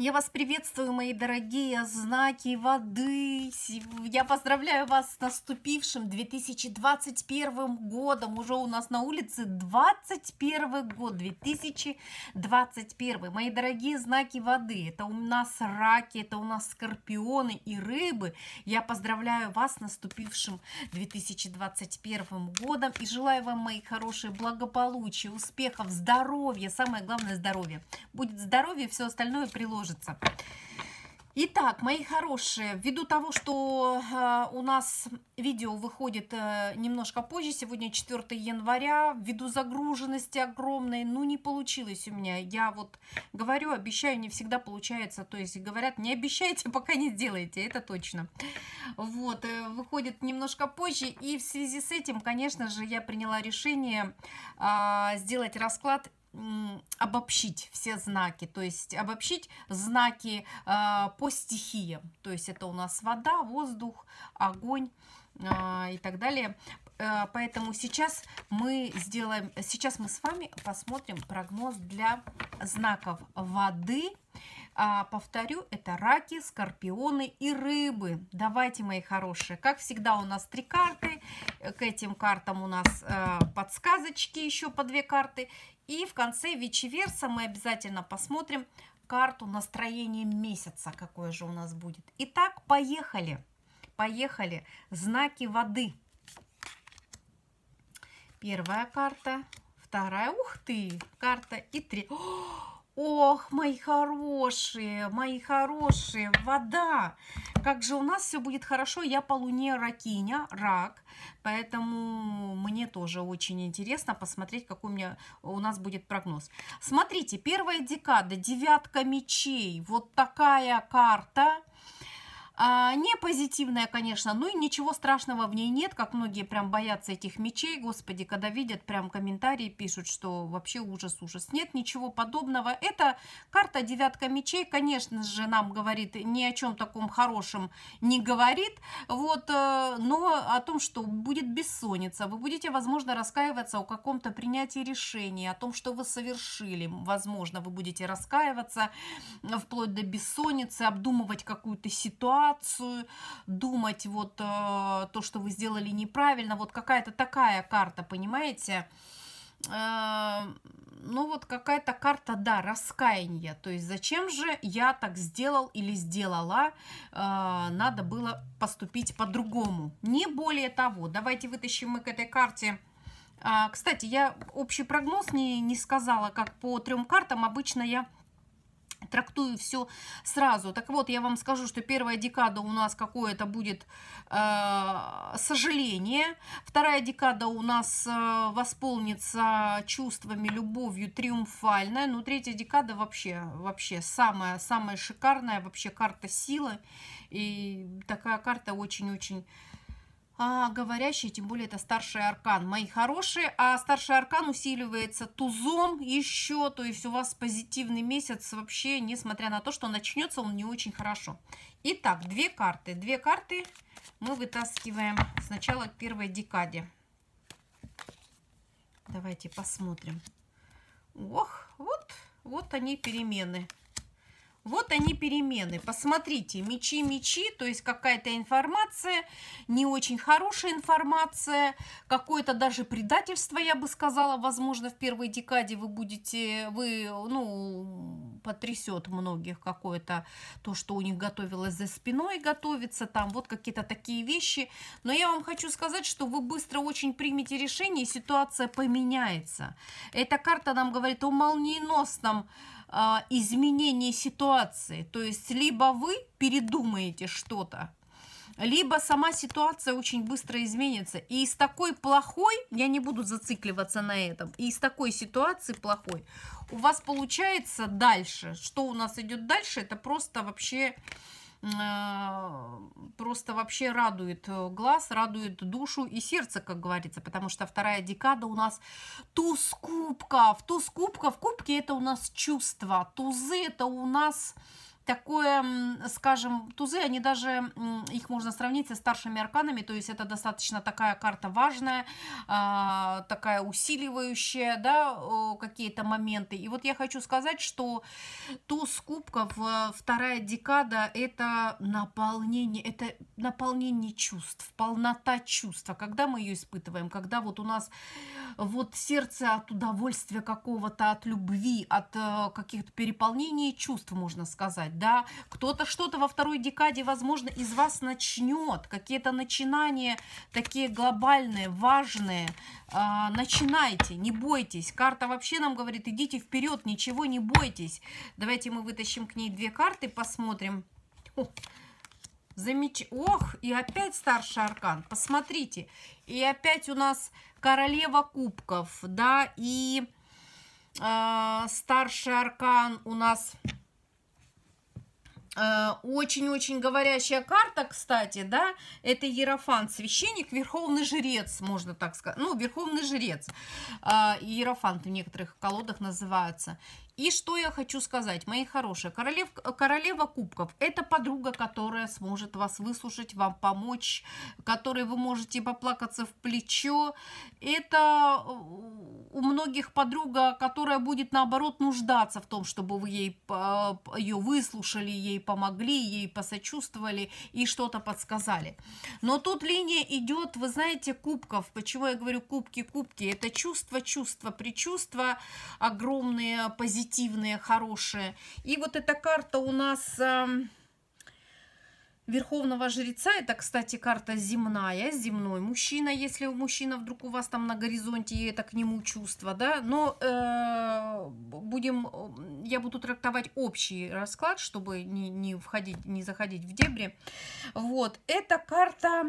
Я вас приветствую, мои дорогие знаки воды. Я поздравляю вас с наступившим 2021 годом. Уже у нас на улице 21 год, 2021. Мои дорогие знаки воды, это у нас раки, это у нас скорпионы и рыбы. Я поздравляю вас с наступившим 2021 годом и желаю вам, мои хорошие, благополучия, успехов, здоровья, самое главное здоровье. Будет здоровье, все остальное приложено множится. Итак, мои хорошие, ввиду того, что э, у нас видео выходит э, немножко позже, сегодня 4 января, ввиду загруженности огромной, ну не получилось у меня. Я вот говорю, обещаю, не всегда получается. То есть говорят, не обещайте, пока не сделаете, это точно. Вот, э, выходит немножко позже. И в связи с этим, конечно же, я приняла решение э, сделать расклад обобщить все знаки, то есть обобщить знаки э, по стихиям. То есть это у нас вода, воздух, огонь э, и так далее. Э, поэтому сейчас мы сделаем, сейчас мы с вами посмотрим прогноз для знаков воды. А, повторю, это раки, скорпионы и рыбы. Давайте, мои хорошие, как всегда у нас три карты. К этим картам у нас э, подсказочки, еще по две карты. И в конце Вечеверса мы обязательно посмотрим карту настроения месяца, какое же у нас будет. Итак, поехали. Поехали. Знаки воды. Первая карта, вторая. Ух ты! Карта и три. О, Ох, мои хорошие, мои хорошие, вода. Как же у нас все будет хорошо. Я по луне ракиня, рак. Поэтому мне тоже очень интересно посмотреть, какой у, меня, у нас будет прогноз. Смотрите, первая декада, девятка мечей. Вот такая карта. А, не позитивная, конечно, ну и ничего страшного в ней нет, как многие прям боятся этих мечей, господи, когда видят прям комментарии, пишут, что вообще ужас, ужас. Нет ничего подобного, это карта девятка мечей, конечно же, нам говорит ни о чем таком хорошем не говорит, вот, э, но о том, что будет бессонница, вы будете, возможно, раскаиваться о каком-то принятии решения, о том, что вы совершили, возможно, вы будете раскаиваться вплоть до бессонницы, обдумывать какую-то ситуацию, ситуацию, думать вот э, то, что вы сделали неправильно, вот какая-то такая карта, понимаете? Э, ну вот какая-то карта, да, раскаяния. То есть зачем же я так сделал или сделала? Э, надо было поступить по-другому. Не более того. Давайте вытащим мы к этой карте. А, кстати, я общий прогноз не, не сказала, как по трем картам. Обычно я трактую все сразу. Так вот, я вам скажу, что первая декада у нас какое-то будет э, сожаление, вторая декада у нас э, восполнится чувствами, любовью, триумфальная, ну третья декада вообще, вообще самая, самая шикарная, вообще карта силы, и такая карта очень-очень а, говорящий, тем более это старший аркан. Мои хорошие, а старший аркан усиливается тузом еще, то есть у вас позитивный месяц вообще, несмотря на то, что начнется он не очень хорошо. Итак, две карты. Две карты мы вытаскиваем сначала начала первой декаде. Давайте посмотрим. Ох, вот, вот они перемены. Вот они перемены. Посмотрите, мечи, мечи, то есть какая-то информация, не очень хорошая информация, какое-то даже предательство, я бы сказала, возможно, в первой декаде вы будете, вы, ну, потрясет многих какое-то то, что у них готовилось за спиной, готовится там, вот какие-то такие вещи. Но я вам хочу сказать, что вы быстро очень примете решение, и ситуация поменяется. Эта карта нам говорит о молниеносном а, изменение ситуации. То есть либо вы передумаете что-то, либо сама ситуация очень быстро изменится. И из такой плохой, я не буду зацикливаться на этом, и из такой ситуации плохой, у вас получается дальше. Что у нас идет дальше, это просто вообще Э, просто вообще радует э, глаз, радует душу и сердце, как говорится, потому что вторая декада у нас туз кубков, туз кубков, кубки это у нас чувства, тузы это у нас... Э, такое, скажем, тузы, они даже, их можно сравнить со старшими арканами, то есть это достаточно такая карта важная, а, такая усиливающая, да, какие-то моменты. И вот я хочу сказать, что туз кубков, э, вторая декада, это наполнение, это наполнение чувств, полнота чувства, когда мы ее испытываем, когда вот у нас вот сердце от удовольствия какого-то, от любви, от э, каких-то переполнений чувств, можно сказать, да, кто-то что-то во второй декаде, возможно, из вас начнет, какие-то начинания такие глобальные, важные, а, начинайте, не бойтесь, карта вообще нам говорит, идите вперед, ничего не бойтесь, давайте мы вытащим к ней две карты, посмотрим, Замеч... Ох, и опять старший аркан, посмотрите. И опять у нас королева кубков, да, и э, старший аркан у нас Э, очень-очень говорящая карта, кстати, да, это Ерофан, священник, верховный жрец, можно так сказать. Ну, верховный жрец. А, Ерофант в некоторых колодах называется. И что я хочу сказать, мои хорошие, королев, королева кубков – это подруга, которая сможет вас выслушать, вам помочь, которой вы можете поплакаться в плечо. Это э, у многих подруга, которая будет, наоборот, нуждаться в том, чтобы вы ей, ее выслушали, ей помогли, ей посочувствовали и что-то подсказали. Но тут линия идет, вы знаете, кубков. Почему я говорю кубки, кубки? Это чувство, чувство, предчувство, огромные позитивные позитивные, хорошие. И вот эта карта у нас эм, Верховного жреца, это, кстати, карта земная, земной мужчина, если у мужчина вдруг у вас там на горизонте, и это к нему чувство, да, но э, будем, э, я буду трактовать общий расклад, чтобы не, не входить, не заходить в дебри, вот, эта карта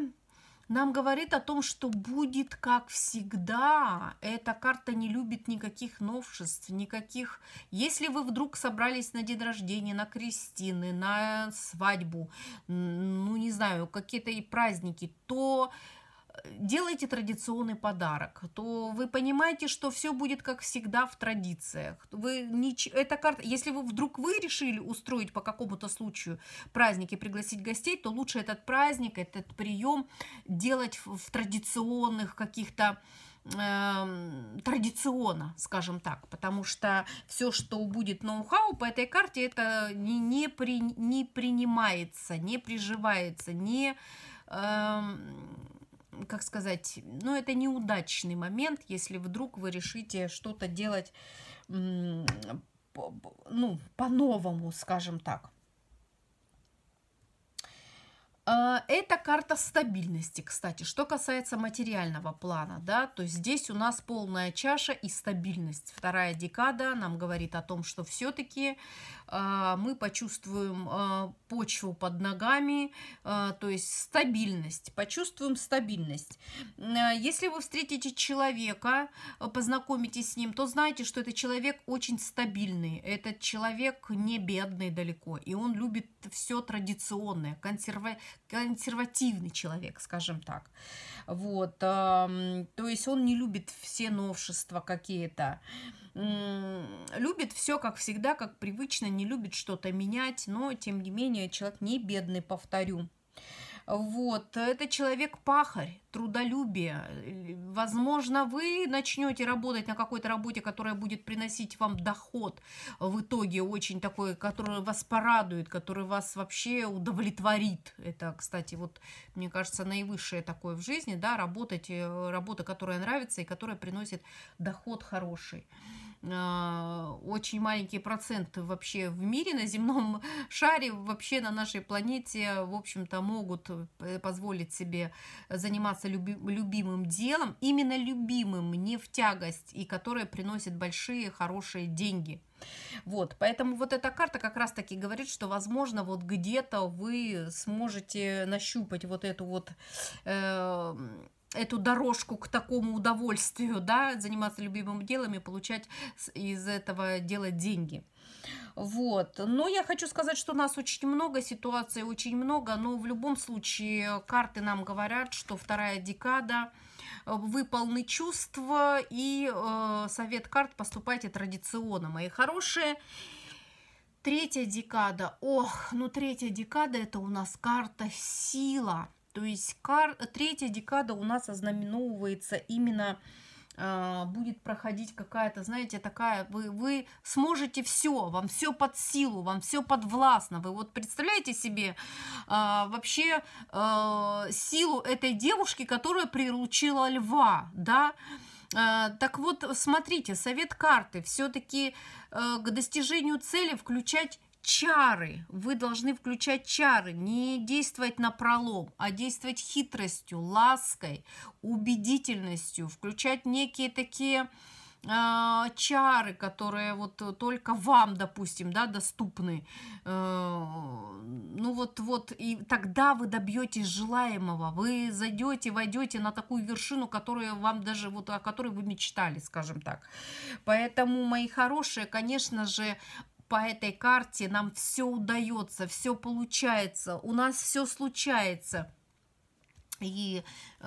нам говорит о том, что будет как всегда. Эта карта не любит никаких новшеств, никаких... Если вы вдруг собрались на день рождения, на крестины, на свадьбу, ну, не знаю, какие-то и праздники, то делаете традиционный подарок, то вы понимаете, что все будет как всегда в традициях. Вы нич... Эта карта, если вы вдруг вы решили устроить по какому-то случаю праздник и пригласить гостей, то лучше этот праздник, этот прием делать в традиционных каких-то эм, традиционно, скажем так, потому что все, что будет ноу-хау по этой карте, это не, не, при, не принимается, не приживается, не э, как сказать, ну это неудачный момент, если вдруг вы решите что-то делать, ну, по-новому, скажем так. А, это карта стабильности, кстати, что касается материального плана, да, то есть здесь у нас полная чаша и стабильность. Вторая декада нам говорит о том, что все-таки а, мы почувствуем а, почву под ногами, то есть стабильность, почувствуем стабильность. Если вы встретите человека, познакомитесь с ним, то знаете, что этот человек очень стабильный, этот человек не бедный далеко, и он любит все традиционное, консерва консервативный человек, скажем так. Вот, то есть он не любит все новшества какие-то. Любит все, как всегда, как привычно, не любит что-то менять, но, тем не менее, человек не бедный, повторю. Вот, это человек-пахарь, трудолюбие. Возможно, вы начнете работать на какой-то работе, которая будет приносить вам доход в итоге очень такой, который вас порадует, который вас вообще удовлетворит. Это, кстати, вот, мне кажется, наивысшее такое в жизни, да, работать, э, работа, которая нравится и которая приносит доход хороший. А, очень маленький процент вообще в мире, на земном шаре, вообще на нашей планете, в общем-то, могут э, позволить себе заниматься люби любимым делом, именно любимым, не в тягость, и которое приносит большие, хорошие деньги. Вот, поэтому вот эта карта как раз-таки говорит, что, возможно, вот где-то вы сможете нащупать вот эту вот э, эту дорожку к такому удовольствию, да, заниматься любимым делом и получать из этого дела деньги. Вот. Но я хочу сказать, что нас очень много, ситуаций очень много, но в любом случае карты нам говорят, что вторая декада, э, вы полны чувства и э, совет карт поступайте традиционно, мои хорошие. Третья декада. Ох, ну третья декада это у нас карта сила. То есть кар... третья декада у нас ознаменовывается именно а, будет проходить какая-то, знаете, такая, вы, вы сможете все, вам все под силу, вам все подвластно. Вы вот представляете себе э, вообще э, силу этой девушки, которая приручила льва, да, так вот, смотрите, совет карты все-таки к достижению цели включать чары. Вы должны включать чары, не действовать на пролом, а действовать хитростью, лаской, убедительностью, включать некие такие а, чары, которые вот только вам, допустим, да, доступны. Э, ну вот, вот, и тогда вы добьетесь желаемого, вы зайдете, войдете на такую вершину, которую вам даже, вот, о которой вы мечтали, скажем так. Поэтому, мои хорошие, конечно же, по этой карте нам все удается, все получается, у нас все случается. И э,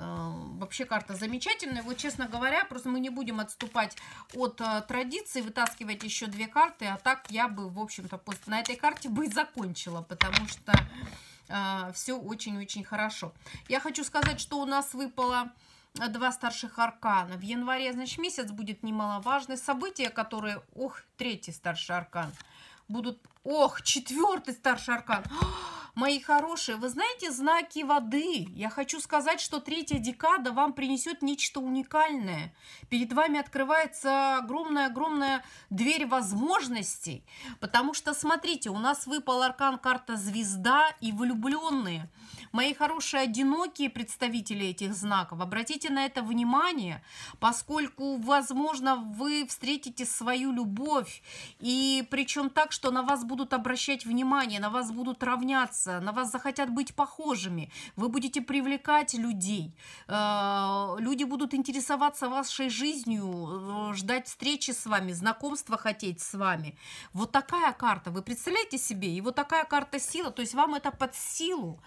вообще карта замечательная. Вот, честно говоря, просто мы не будем отступать от э, традиции, вытаскивать еще две карты. А так я бы, в общем-то, просто на этой карте бы и закончила, потому что э, все очень-очень хорошо. Я хочу сказать, что у нас выпало два старших аркана. В январе, значит, месяц будет немаловажный. События, которые... Ох, третий старший аркан. Будут... Ох, четвертый старший аркан. Мои хорошие, вы знаете знаки воды? Я хочу сказать, что третья декада вам принесет нечто уникальное. Перед вами открывается огромная-огромная дверь возможностей. Потому что, смотрите, у нас выпал аркан карта звезда и влюбленные – Мои хорошие одинокие представители этих знаков, обратите на это внимание, поскольку, возможно, вы встретите свою любовь, и причем так, что на вас будут обращать внимание, на вас будут равняться, на вас захотят быть похожими, вы будете привлекать людей, э, люди будут интересоваться вашей жизнью, э, ждать встречи с вами, знакомства хотеть с вами. Вот такая карта, вы представляете себе, и вот такая карта сила, то есть вам это под силу.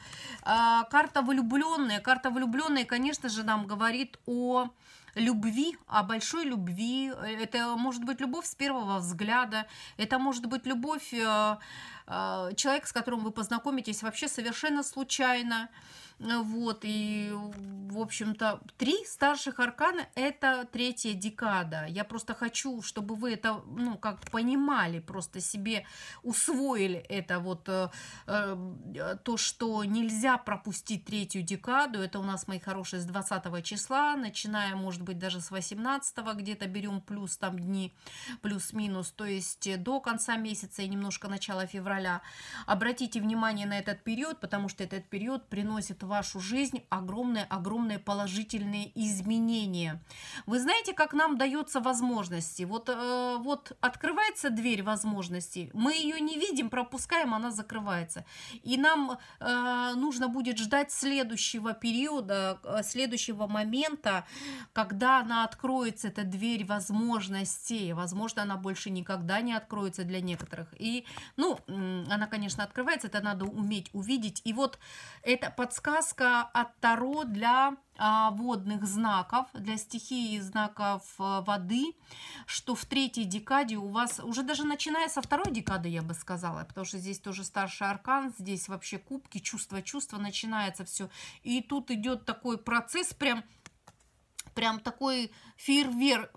Э, а, карта влюбленные. Карта влюбленные, конечно же, нам говорит о любви, о большой любви. Это может быть любовь с первого взгляда, это может быть любовь э, э, человека, с которым вы познакомитесь вообще совершенно случайно. Вот, и, в общем-то, три старших аркана – это третья декада. Я просто хочу, чтобы вы это, ну, как понимали, просто себе усвоили это вот э, э то, что нельзя пропустить третью декаду. Это у нас, мои хорошие, с 20 числа, начиная, может быть, даже с 18 где-то берем плюс там дни, плюс-минус, то есть э, до конца месяца и немножко начала февраля. Обратите внимание на этот период, потому что этот период приносит в вашу жизнь огромные-огромные положительные изменения. Вы знаете, как нам дается возможности? Вот, э, вот открывается дверь возможностей, мы ее не видим, пропускаем, она закрывается. И нам э, нужно будет ждать следующего периода, э, следующего момента, когда когда она откроется, эта дверь возможностей, возможно, она больше никогда не откроется для некоторых. И, ну, она, конечно, открывается, это надо уметь увидеть. И вот это подсказка от Таро для а, водных знаков, для стихии знаков а, воды, что в третьей декаде у вас, уже даже начиная со второй декады, я бы сказала, потому что здесь тоже старший аркан, здесь вообще кубки, чувство-чувство начинается все. И тут идет такой процесс прям прям такой фейервер,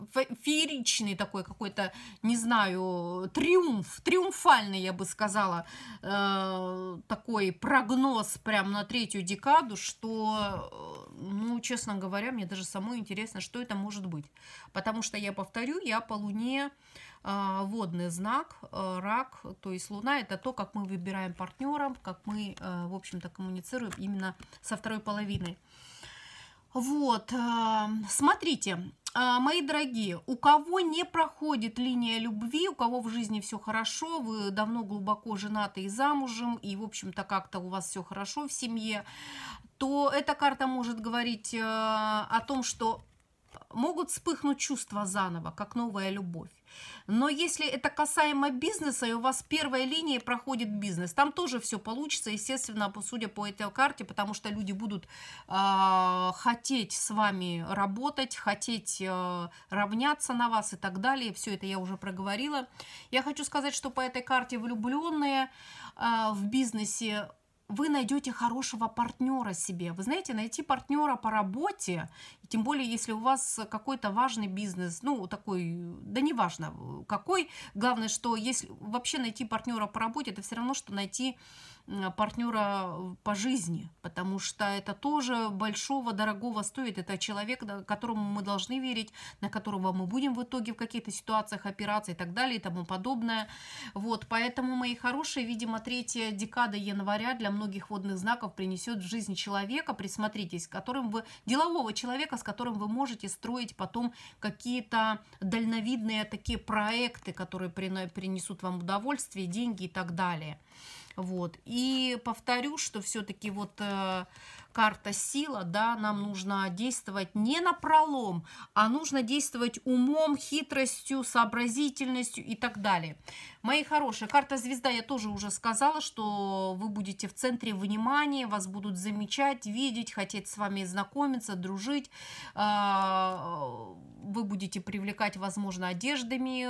фееричный такой какой-то, не знаю, триумф, триумфальный, я бы сказала, э, такой прогноз прям на третью декаду, что, э, ну, честно говоря, мне даже самой интересно, что это может быть. Потому что, я повторю, я по Луне э, водный знак, э, рак, то есть Луна – это то, как мы выбираем партнеров, как мы, э, в общем-то, коммуницируем именно со второй половиной. Вот, эм, смотрите, э, мои дорогие, у кого не проходит линия любви, у кого в жизни все хорошо, вы давно глубоко женаты и замужем, и, в общем-то, как-то у вас все хорошо в семье, то эта карта может говорить э, о том, что могут вспыхнуть чувства заново, как новая любовь. Но если это касаемо бизнеса, и у вас первая линия проходит бизнес, там тоже все получится, естественно, судя по этой карте, потому что люди будут э, хотеть с вами работать, хотеть э, равняться на вас и так далее. Все это я уже проговорила. Я хочу сказать, что по этой карте влюбленные э, в бизнесе вы найдете хорошего партнера себе. Вы знаете, найти партнера по работе, тем более если у вас какой-то важный бизнес, ну такой, да неважно какой, главное, что если вообще найти партнера по работе, это все равно, что найти партнера э, по жизни, потому что это тоже большого, дорогого стоит. Это человек, которому мы должны верить, на которого мы будем в итоге в каких-то ситуациях опираться и так далее и тому подобное. Вот, поэтому, мои хорошие, видимо, третья декада января для многих водных знаков принесет в жизнь человека, присмотритесь, которым вы, делового человека, с которым вы можете строить потом какие-то дальновидные такие проекты, которые принесут вам удовольствие, деньги и так далее. Вот. И повторю, что все-таки вот э, карта сила, да, нам нужно действовать не на пролом, а нужно действовать умом, хитростью, сообразительностью и так далее. Мои хорошие, карта звезда, я тоже уже сказала, что вы будете в центре внимания, вас будут замечать, видеть, хотеть с вами знакомиться, дружить. А, вы будете привлекать, возможно, одеждами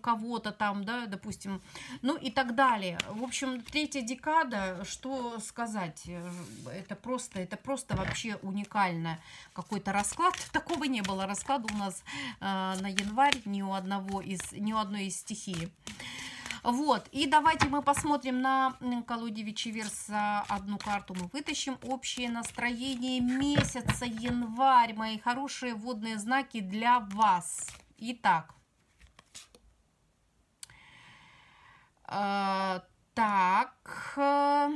кого-то там, да, допустим, ну и так далее. В общем, третья декада, что сказать, э, это это просто, это просто вообще уникально какой-то расклад. Такого не было расклада у нас э, на январь ни у одного из, ни у одной из стихии Вот, и давайте мы посмотрим на колоде Вечеверса. Одну карту мы вытащим. Общее настроение месяца январь. Мои хорошие водные знаки для вас. Итак. Э, так... Э,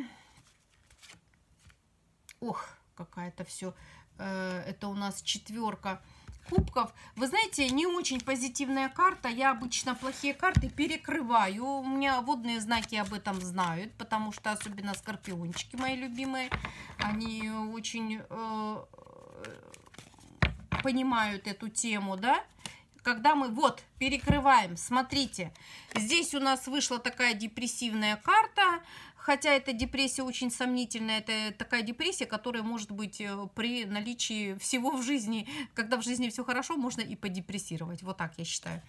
Ох, какая-то все. Э, это у нас четверка кубков. Вы знаете, не очень позитивная карта. Я обычно плохие карты перекрываю. У меня водные знаки об этом знают, потому что особенно скорпиончики мои любимые, они очень э, понимают эту тему, да? Когда мы вот перекрываем, смотрите, здесь у нас вышла такая депрессивная карта, Хотя эта депрессия очень сомнительная, это такая депрессия, которая может быть э, при наличии всего в жизни, когда в жизни все хорошо, можно и подепрессировать, вот так я считаю.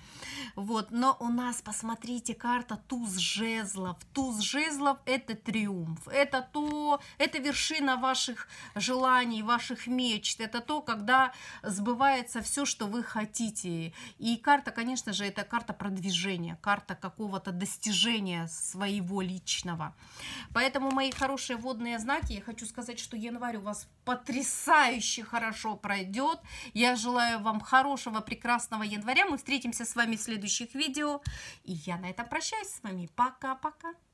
Вот, но у нас, посмотрите, карта туз жезлов. Туз жезлов – это триумф, это то, это вершина ваших желаний, ваших мечт, это то, когда сбывается все, что вы хотите. И карта, конечно же, это карта продвижения, карта какого-то достижения своего личного. Поэтому, мои хорошие водные знаки, я хочу сказать, что январь у вас потрясающе хорошо пройдет. Я желаю вам хорошего, прекрасного января. Мы встретимся с вами в следующих видео. И я на этом прощаюсь с вами. Пока-пока.